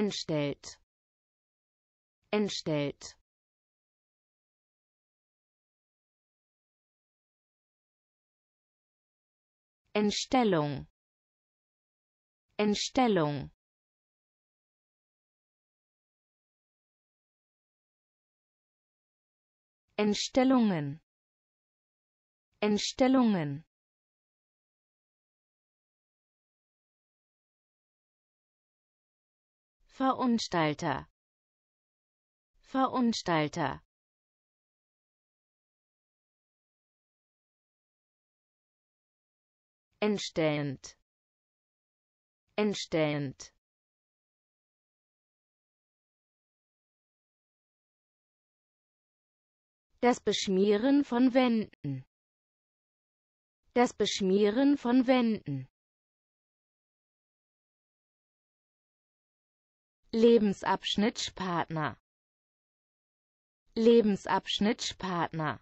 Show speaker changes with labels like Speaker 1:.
Speaker 1: entstellt entstellt Entstellung Entstellung Entstellungen Entstellungen Verunstalter Verunstalter Entstehend Entstehend Das Beschmieren von Wänden. Das Beschmieren von Wänden. Lebensabschnittspartner Lebensabschnittspartner